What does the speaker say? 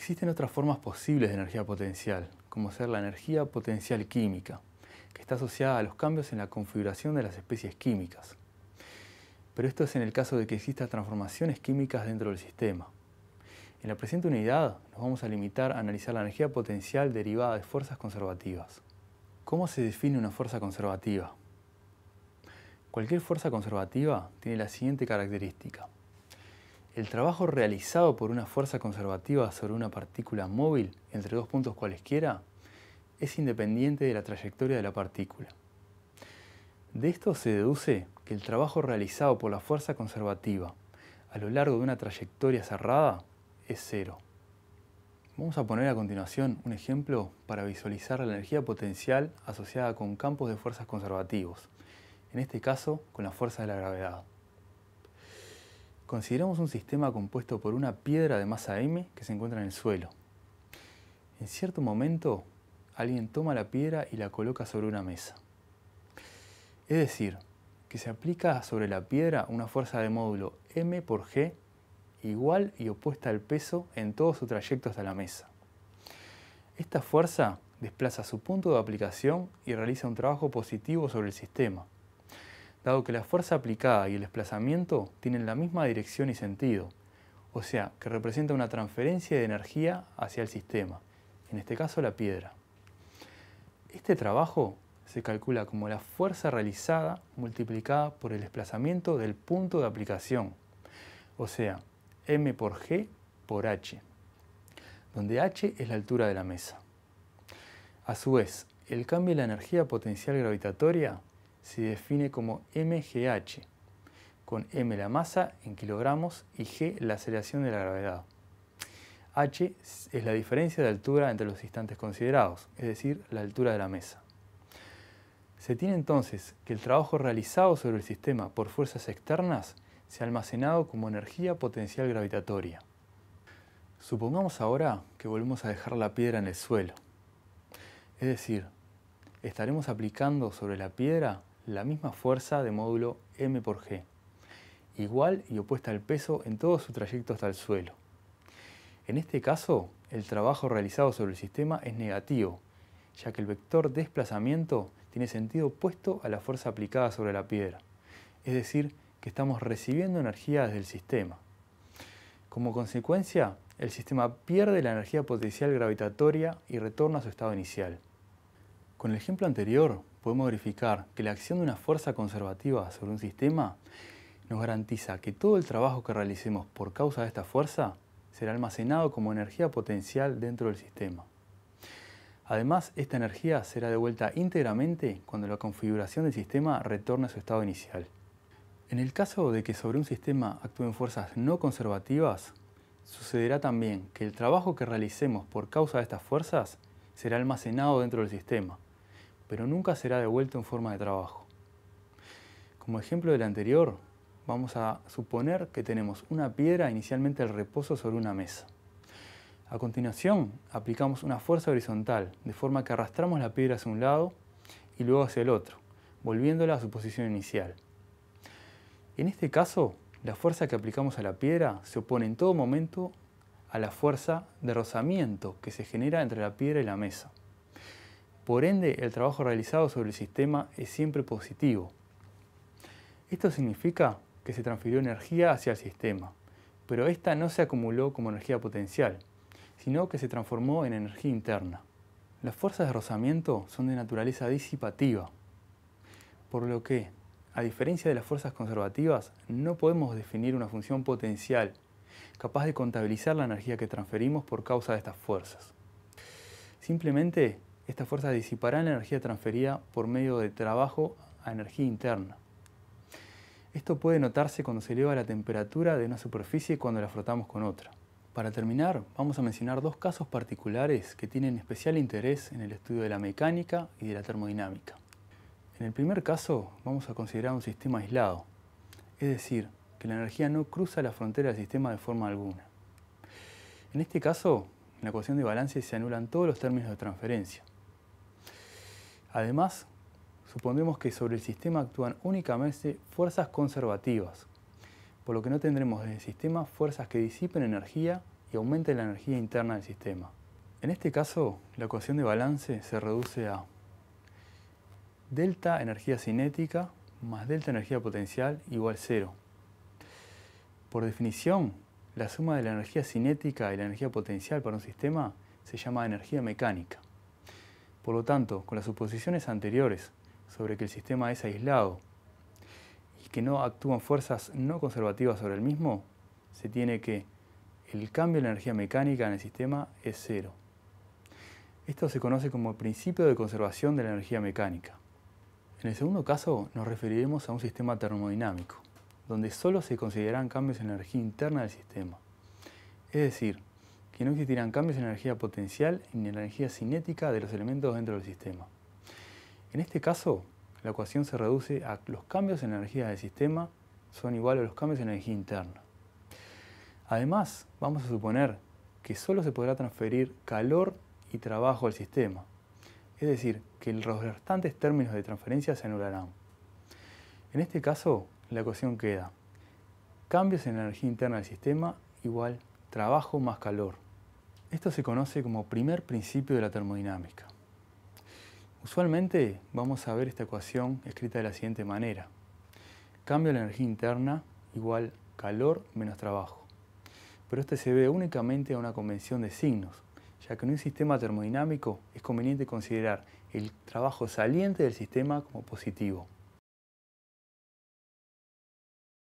Existen otras formas posibles de energía potencial, como ser la energía potencial química, que está asociada a los cambios en la configuración de las especies químicas. Pero esto es en el caso de que existan transformaciones químicas dentro del sistema. En la presente unidad nos vamos a limitar a analizar la energía potencial derivada de fuerzas conservativas. ¿Cómo se define una fuerza conservativa? Cualquier fuerza conservativa tiene la siguiente característica el trabajo realizado por una fuerza conservativa sobre una partícula móvil entre dos puntos cualesquiera es independiente de la trayectoria de la partícula. De esto se deduce que el trabajo realizado por la fuerza conservativa a lo largo de una trayectoria cerrada es cero. Vamos a poner a continuación un ejemplo para visualizar la energía potencial asociada con campos de fuerzas conservativos, en este caso con la fuerza de la gravedad. Consideramos un sistema compuesto por una piedra de masa m que se encuentra en el suelo. En cierto momento, alguien toma la piedra y la coloca sobre una mesa. Es decir, que se aplica sobre la piedra una fuerza de módulo m por g igual y opuesta al peso en todo su trayecto hasta la mesa. Esta fuerza desplaza su punto de aplicación y realiza un trabajo positivo sobre el sistema dado que la fuerza aplicada y el desplazamiento tienen la misma dirección y sentido, o sea, que representa una transferencia de energía hacia el sistema, en este caso la piedra. Este trabajo se calcula como la fuerza realizada multiplicada por el desplazamiento del punto de aplicación, o sea, m por g por h, donde h es la altura de la mesa. A su vez, el cambio en la energía potencial gravitatoria se define como MGH, con M la masa en kilogramos y G la aceleración de la gravedad. H es la diferencia de altura entre los instantes considerados, es decir, la altura de la mesa. Se tiene entonces que el trabajo realizado sobre el sistema por fuerzas externas se ha almacenado como energía potencial gravitatoria. Supongamos ahora que volvemos a dejar la piedra en el suelo. Es decir, estaremos aplicando sobre la piedra la misma fuerza de módulo m por g, igual y opuesta al peso en todo su trayecto hasta el suelo. En este caso, el trabajo realizado sobre el sistema es negativo, ya que el vector desplazamiento tiene sentido opuesto a la fuerza aplicada sobre la piedra, es decir, que estamos recibiendo energía desde el sistema. Como consecuencia, el sistema pierde la energía potencial gravitatoria y retorna a su estado inicial. Con el ejemplo anterior, podemos verificar que la acción de una fuerza conservativa sobre un sistema nos garantiza que todo el trabajo que realicemos por causa de esta fuerza será almacenado como energía potencial dentro del sistema. Además, esta energía será devuelta íntegramente cuando la configuración del sistema retorne a su estado inicial. En el caso de que sobre un sistema actúen fuerzas no conservativas, sucederá también que el trabajo que realicemos por causa de estas fuerzas será almacenado dentro del sistema, pero nunca será devuelto en forma de trabajo. Como ejemplo del anterior, vamos a suponer que tenemos una piedra inicialmente al reposo sobre una mesa. A continuación, aplicamos una fuerza horizontal, de forma que arrastramos la piedra hacia un lado y luego hacia el otro, volviéndola a su posición inicial. En este caso, la fuerza que aplicamos a la piedra se opone en todo momento a la fuerza de rozamiento que se genera entre la piedra y la mesa. Por ende, el trabajo realizado sobre el sistema es siempre positivo. Esto significa que se transfirió energía hacia el sistema, pero esta no se acumuló como energía potencial, sino que se transformó en energía interna. Las fuerzas de rozamiento son de naturaleza disipativa, por lo que, a diferencia de las fuerzas conservativas, no podemos definir una función potencial capaz de contabilizar la energía que transferimos por causa de estas fuerzas. Simplemente esta fuerza disipará la energía transferida por medio de trabajo a energía interna. Esto puede notarse cuando se eleva la temperatura de una superficie cuando la frotamos con otra. Para terminar, vamos a mencionar dos casos particulares que tienen especial interés en el estudio de la mecánica y de la termodinámica. En el primer caso, vamos a considerar un sistema aislado, es decir, que la energía no cruza la frontera del sistema de forma alguna. En este caso, en la ecuación de balance se anulan todos los términos de transferencia. Además, supondremos que sobre el sistema actúan únicamente fuerzas conservativas, por lo que no tendremos en el sistema fuerzas que disipen energía y aumenten la energía interna del sistema. En este caso, la ecuación de balance se reduce a delta energía cinética más delta energía potencial igual cero. Por definición, la suma de la energía cinética y la energía potencial para un sistema se llama energía mecánica. Por lo tanto, con las suposiciones anteriores sobre que el sistema es aislado y que no actúan fuerzas no conservativas sobre el mismo, se tiene que el cambio de la energía mecánica en el sistema es cero. Esto se conoce como el principio de conservación de la energía mecánica. En el segundo caso nos referiremos a un sistema termodinámico, donde solo se consideran cambios en la energía interna del sistema. Es decir, que no existirán cambios en energía potencial ni en energía cinética de los elementos dentro del sistema. En este caso, la ecuación se reduce a los cambios en energía del sistema son iguales a los cambios en energía interna. Además, vamos a suponer que solo se podrá transferir calor y trabajo al sistema, es decir, que los restantes términos de transferencia se anularán. En este caso, la ecuación queda cambios en energía interna del sistema igual trabajo más calor. Esto se conoce como primer principio de la termodinámica. Usualmente vamos a ver esta ecuación escrita de la siguiente manera. Cambio de la energía interna igual calor menos trabajo. Pero este se ve únicamente a una convención de signos, ya que en un sistema termodinámico es conveniente considerar el trabajo saliente del sistema como positivo.